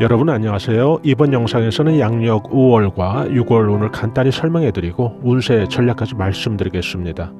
여러분 안녕하세요. 이번 영상에서는 양력 5월과 6월 오늘 간단히 설명해드리고 운세 전략까지 말씀드리겠습니다.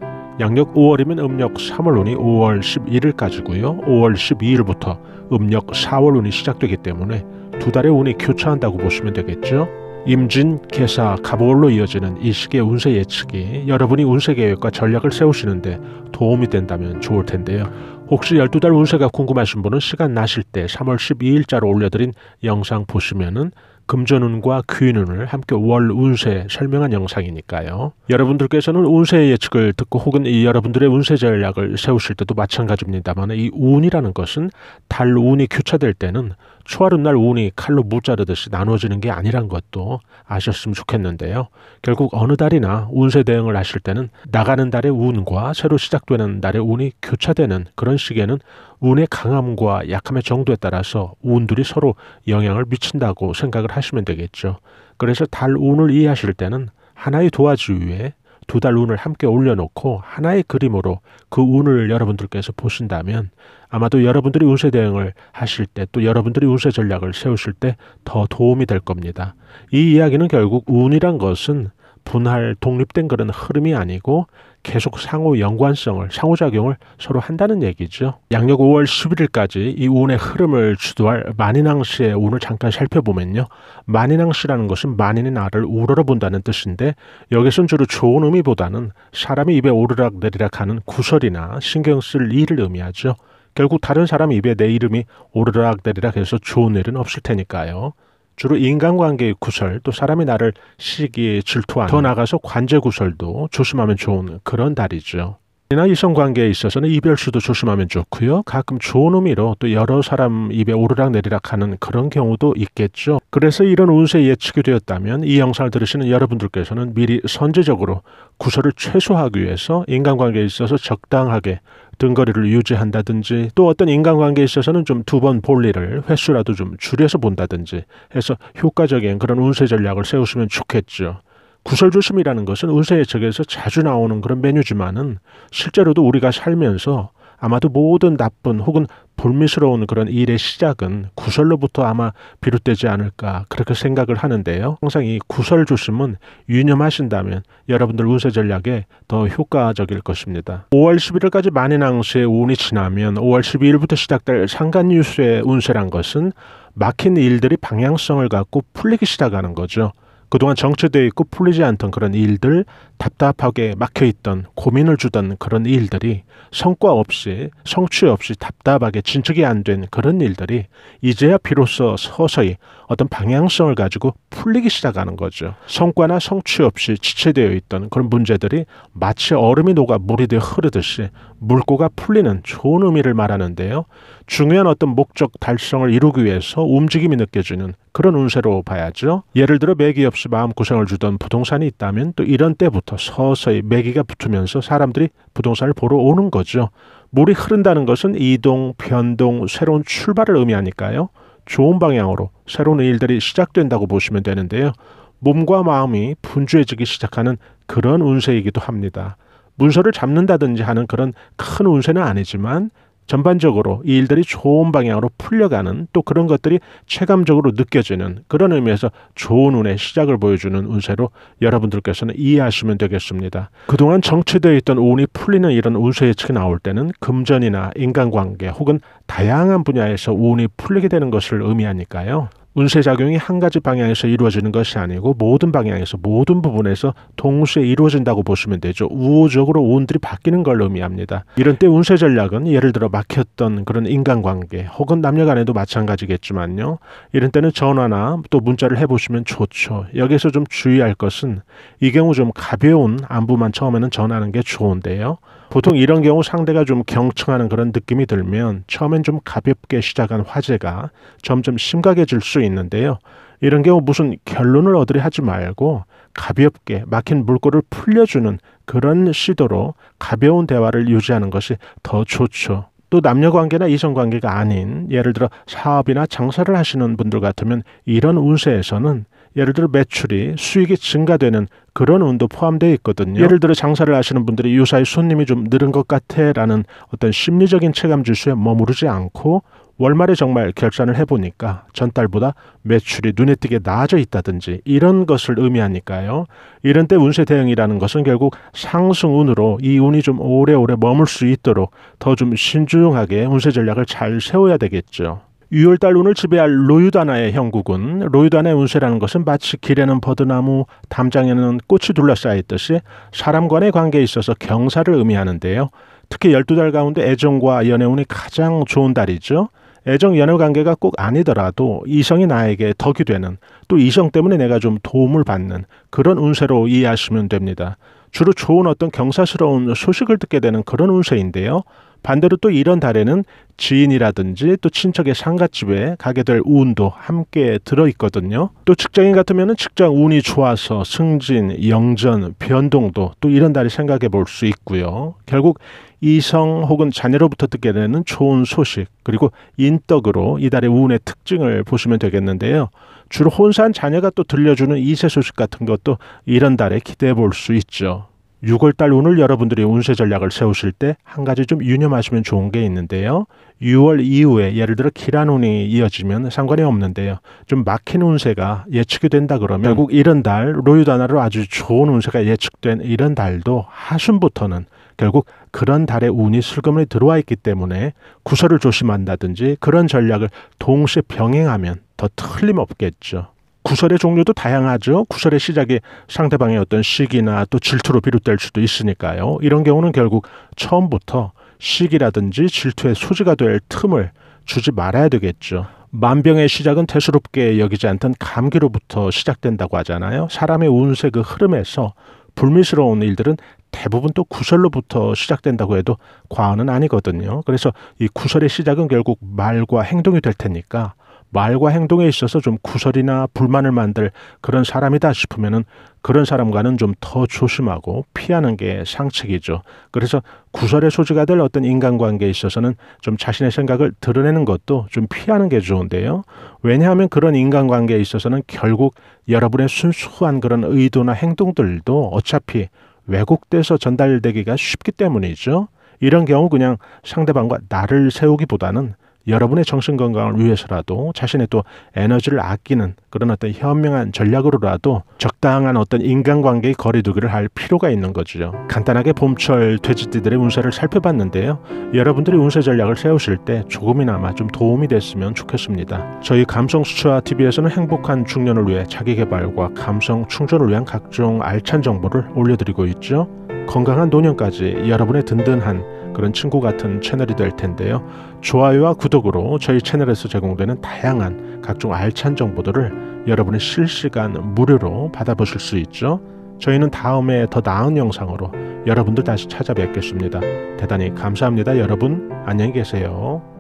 양력 5월이면 음력 3월 운이 5월 11일까지고요. 5월 12일부터 음력 4월 운이 시작되기 때문에 두 달의 운이 교차한다고 보시면 되겠죠. 임진, 개사, 갑월로 이어지는 이 시기의 운세 예측이 여러분이 운세 계획과 전략을 세우시는데 도움이 된다면 좋을 텐데요. 혹시 12달 운세가 궁금하신 분은 시간 나실 때 3월 12일자로 올려드린 영상 보시면은 금전운과 귀운을 인 함께 월 운세 설명한 영상이니까요. 여러분들께서는 운세 예측을 듣고 혹은 이 여러분들의 운세 전략을 세우실 때도 마찬가지입니다만 이 운이라는 것은 달 운이 교차될 때는 초하룻 날 운이 칼로 못자르듯이 나눠지는 게 아니란 것도 아셨으면 좋겠는데요. 결국 어느 달이나 운세 대응을 하실 때는 나가는 달의 운과 새로 시작되는 달의 운이 교차되는 그런 시기에는 운의 강함과 약함의 정도에 따라서 운들이 서로 영향을 미친다고 생각을 하시면 되겠죠. 그래서 달 운을 이해하실 때는 하나의 도화지 위에 두 달 운을 함께 올려놓고 하나의 그림으로 그 운을 여러분들께서 보신다면 아마도 여러분들이 운세 대응을 하실 때 또 여러분들이 운세 전략을 세우실 때 더 도움이 될 겁니다. 이 이야기는 결국 운이란 것은 분할 독립된 그런 흐름이 아니고 계속 상호 연관성을 상호작용을 서로 한다는 얘기죠. 양력 5월 11일까지 이 운의 흐름을 주도할 만인왕씨의 운을 잠깐 살펴보면요. 만인왕씨라는 것은 만인의 나를 우러러 본다는 뜻인데 여기선 주로 좋은 의미보다는 사람이 입에 오르락 내리락 하는 구설이나 신경 쓸 일을 의미하죠. 결국 다른 사람 입에 내 이름이 오르락 내리락 해서 좋은 일은 없을 테니까요. 주로 인간관계의 구설, 또 사람이 나를 시기에 질투하는, 더 나아가서 관제 구설도 조심하면 좋은 그런 달이죠. 이나 이성 관계에 있어서는 이별수도 조심하면 좋고요. 가끔 좋은 의미로 또 여러 사람 입에 오르락 내리락 하는 그런 경우도 있겠죠. 그래서 이런 운세 예측이 되었다면 이 영상을 들으시는 여러분들께서는 미리 선제적으로 구설을 최소화하기 위해서 인간관계에 있어서 적당하게 등거리를 유지한다든지 또 어떤 인간관계에 있어서는 좀 두 번 볼 일을 횟수라도 좀 줄여서 본다든지 해서 효과적인 그런 운세 전략을 세우시면 좋겠죠. 구설조심이라는 것은 의세의 책에서 자주 나오는 그런 메뉴지만은 실제로도 우리가 살면서 아마도 모든 나쁜 혹은 불미스러운 그런 일의 시작은 구설로부터 아마 비롯되지 않을까 그렇게 생각을 하는데요. 항상 이 구설 조심은 유념하신다면 여러분들 우세 전략에 더 효과적일 것입니다. 5월 11일까지 만인왕수의 운이 지나면 5월 12일부터 시작될 상간뉴스의 운세란 것은 막힌 일들이 방향성을 갖고 풀리기 시작하는 거죠. 그동안 정체되어 있고 풀리지 않던 그런 일들 답답하게 막혀있던 고민을 주던 그런 일들이 성과 없이 성취 없이 답답하게 진척이 안 된 그런 일들이 이제야 비로소 서서히 어떤 방향성을 가지고 풀리기 시작하는 거죠. 성과나 성취 없이 지체되어 있던 그런 문제들이 마치 얼음이 녹아 물이 되어 흐르듯이 물고가 풀리는 좋은 의미를 말하는데요. 중요한 어떤 목적 달성을 이루기 위해서 움직임이 느껴지는 그런 운세로 봐야죠. 예를 들어 매기 없이 마음고생을 주던 부동산이 있다면 또 이런 때부터 더 서서히 매기가 붙으면서 사람들이 부동산을 보러 오는 거죠. 물이 흐른다는 것은 이동, 변동, 새로운 출발을 의미하니까요. 좋은 방향으로 새로운 일들이 시작된다고 보시면 되는데요. 몸과 마음이 분주해지기 시작하는 그런 운세이기도 합니다. 문서를 잡는다든지 하는 그런 큰 운세는 아니지만 전반적으로 이 일들이 좋은 방향으로 풀려가는 또 그런 것들이 체감적으로 느껴지는 그런 의미에서 좋은 운의 시작을 보여주는 운세로 여러분들께서는 이해하시면 되겠습니다. 그동안 정체되어 있던 운이 풀리는 이런 운세 예측이 나올 때는 금전이나 인간관계 혹은 다양한 분야에서 운이 풀리게 되는 것을 의미하니까요. 운세 작용이 한 가지 방향에서 이루어지는 것이 아니고 모든 방향에서 모든 부분에서 동시에 이루어진다고 보시면 되죠. 우호적으로 운들이 바뀌는 걸 의미합니다. 이런 때 운세 전략은 예를 들어 막혔던 그런 인간관계 혹은 남녀간에도 마찬가지겠지만요. 이런 때는 전화나 또 문자를 해보시면 좋죠. 여기서 좀 주의할 것은 이 경우 좀 가벼운 안부만 처음에는 전하는 게 좋은데요. 보통 이런 경우 상대가 좀 경청하는 그런 느낌이 들면 처음엔 좀 가볍게 시작한 화제가 점점 심각해질 수 있는데요. 이런 경우 무슨 결론을 얻으려 하지 말고 가볍게 막힌 물꼬를 풀려주는 그런 시도로 가벼운 대화를 유지하는 것이 더 좋죠. 또 남녀 관계나 이성 관계가 아닌 예를 들어 사업이나 장사를 하시는 분들 같으면 이런 운세에서는 예를 들어 매출이 수익이 증가되는 그런 운도 포함되어 있거든요. 예. 예를 들어 장사를 하시는 분들이 유사히 손님이 좀 늘은 것 같아라는 어떤 심리적인 체감 지수에 머무르지 않고 월말에 정말 결산을 해보니까 전달보다 매출이 눈에 띄게 나아져 있다든지 이런 것을 의미하니까요. 이런 때 운세 대응이라는 것은 결국 상승운으로 이 운이 좀 오래오래 머물 수 있도록 더 좀 신중하게 운세 전략을 잘 세워야 되겠죠. 유월달운을 지배할 로유다나의 형국은 로유다나의 운세라는 것은 마치 길에는 버드나무, 담장에는 꽃이 둘러싸여 있듯이 사람 간의 관계에 있어서 경사를 의미하는데요. 특히 열두 달 가운데 애정과 연애운이 가장 좋은 달이죠. 애정 연애 관계가 꼭 아니더라도 이성이 나에게 덕이 되는 또 이성 때문에 내가 좀 도움을 받는 그런 운세로 이해하시면 됩니다. 주로 좋은 어떤 경사스러운 소식을 듣게 되는 그런 운세인데요. 반대로 또 이런 달에는 지인이라든지 또 친척의 상가집에 가게 될 운도 함께 들어있거든요. 또 직장인 같으면 직장 운이 좋아서 승진, 영전, 변동도 또 이런 달이 생각해 볼 수 있고요. 결국 이성 혹은 자녀로부터 듣게 되는 좋은 소식 그리고 인덕으로 이달의 운의 특징을 보시면 되겠는데요. 주로 혼산 자녀가 또 들려주는 이세 소식 같은 것도 이런 달에 기대해 볼 수 있죠. 6월달 오늘 여러분들이 운세 전략을 세우실 때 한 가지 좀 유념하시면 좋은 게 있는데요. 6월 이후에 예를 들어 기란 운이 이어지면 상관이 없는데요. 좀 막힌 운세가 예측이 된다 그러면 결국 이런 달 로유다나로 아주 좋은 운세가 예측된 이런 달도 하순부터는 결국 그런 달에 운이 슬그머니 들어와 있기 때문에 구설을 조심한다든지 그런 전략을 동시에 병행하면 더 틀림없겠죠. 구설의 종류도 다양하죠. 구설의 시작이 상대방의 어떤 시기나 또 질투로 비롯될 수도 있으니까요. 이런 경우는 결국 처음부터 시기라든지 질투의 소지가 될 틈을 주지 말아야 되겠죠. 만병의 시작은 대수롭게 여기지 않던 감기로부터 시작된다고 하잖아요. 사람의 운세 그 흐름에서 불미스러운 일들은 대부분 또 구설로부터 시작된다고 해도 과언은 아니거든요. 그래서 이 구설의 시작은 결국 말과 행동이 될 테니까 말과 행동에 있어서 좀 구설이나 불만을 만들 그런 사람이다 싶으면은 그런 사람과는 좀 더 조심하고 피하는 게 상책이죠. 그래서 구설의 소지가 될 어떤 인간관계에 있어서는 좀 자신의 생각을 드러내는 것도 좀 피하는 게 좋은데요. 왜냐하면 그런 인간관계에 있어서는 결국 여러분의 순수한 그런 의도나 행동들도 어차피 왜곡돼서 전달되기가 쉽기 때문이죠. 이런 경우 그냥 상대방과 나를 세우기보다는 여러분의 정신 건강을 위해서라도 자신의 또 에너지를 아끼는 그런 어떤 현명한 전략으로라도 적당한 어떤 인간관계의 거리두기를 할 필요가 있는 거죠. 간단하게 봄철 돼지띠들의 운세를 살펴봤는데요. 여러분들이 운세 전략을 세우실 때 조금이나마 좀 도움이 됐으면 좋겠습니다. 저희 감성수차 TV에서는 행복한 중년을 위해 자기 개발과 감성 충전을 위한 각종 알찬 정보를 올려드리고 있죠. 건강한 노년까지 여러분의 든든한 그런 친구 같은 채널이 될 텐데요. 좋아요와 구독으로 저희 채널에서 제공되는 다양한 각종 알찬 정보들을 여러분이 실시간 무료로 받아보실 수 있죠. 저희는 다음에 더 나은 영상으로 여러분들 다시 찾아뵙겠습니다. 대단히 감사합니다. 여러분 안녕히 계세요.